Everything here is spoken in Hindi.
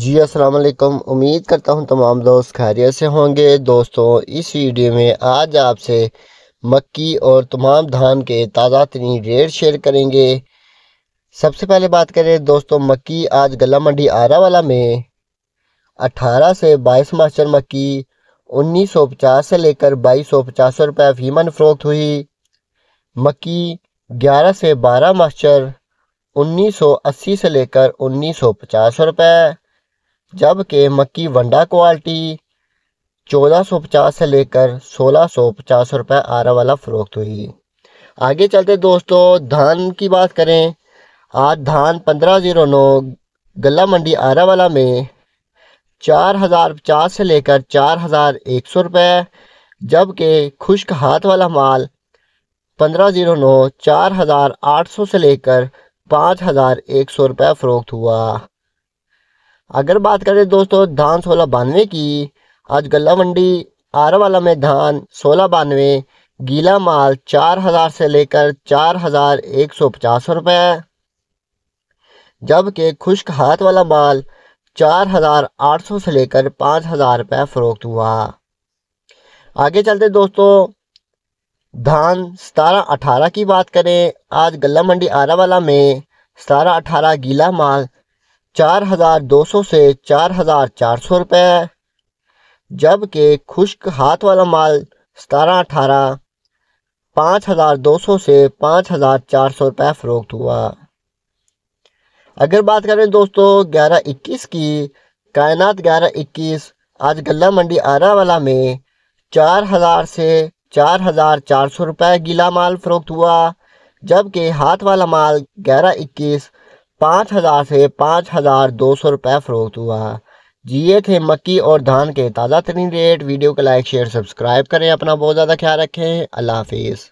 जी असलकम उम्मीद करता हूँ तमाम दोस्त खैरियत से होंगे दोस्तों इस वीडियो में आज आपसे मक्की और तमाम धान के ताज़ा तरीन रेट शेयर करेंगे सबसे पहले बात करें दोस्तों मक्की आज गला मंडी आरा वाला में 18 से 22 मास्टर मक्की 1950 से लेकर बाईस सौ पचास रुपये फीमन फरोख्त हुई मक्की 11 से 12 मास्टर 1980 से लेकर पचास रुपये जबकि मक्की वंडा क्वालिटी 1450 से लेकर 1650 रुपए आरा वाला फ़रोख्त हुई आगे चलते दोस्तों धान की बात करें आज धान पंद्रह जीरो नौ गला मंडी वाला में चार हज़ार पचास से लेकर चार हज़ार एक सौ रुपये जबकि खुश्क हाथ वाला माल पंद्रह जीरो नौ चार हज़ार आठ सौ से लेकर पाँच हज़ार एक सौ रुपये फ़रोख्त हुआ अगर बात करें दोस्तों धान सोलह बानवे की आज गला मंडी वाला में धान सोलह बानवे गीला माल चार हज़ार से लेकर चार हज़ार एक सौ पचास रुपये जबकि खुश्क हाथ वाला माल चार हज़ार आठ सौ से लेकर पाँच हज़ार रुपये फ़रोख्त हुआ आगे चलते दोस्तों धान सतारह अठारह की बात करें आज गला मंडी वाला में सतारह अठारह गीला माल चार हज़ार दो सौ से चार हज़ार चार सौ रुपये जबकि खुश्क हाथ वाला माल सतारह अठारह पाँच हज़ार दो सौ से पाँच हज़ार चार सौ रुपये फ़रोख्त हुआ अगर बात करें दोस्तों ग्यारह इक्कीस की कायनात ग्यारह इक्कीस आज गला मंडी आरा वाला में चार हज़ार से चार हज़ार चार सौ रुपए गीला माल फ़रोख्त हुआ जबकि हाथ वाला माल ग्यारह इक्कीस पाँच हज़ार से पाँच हज़ार दो सौ रुपये फ़रोख्त हुआ जिए थे मक्की और धान के ताज़ा तरीन रेट वीडियो को लाइक शेयर सब्सक्राइब करें अपना बहुत ज़्यादा ख्याल रखें अल्लाह हाफिज़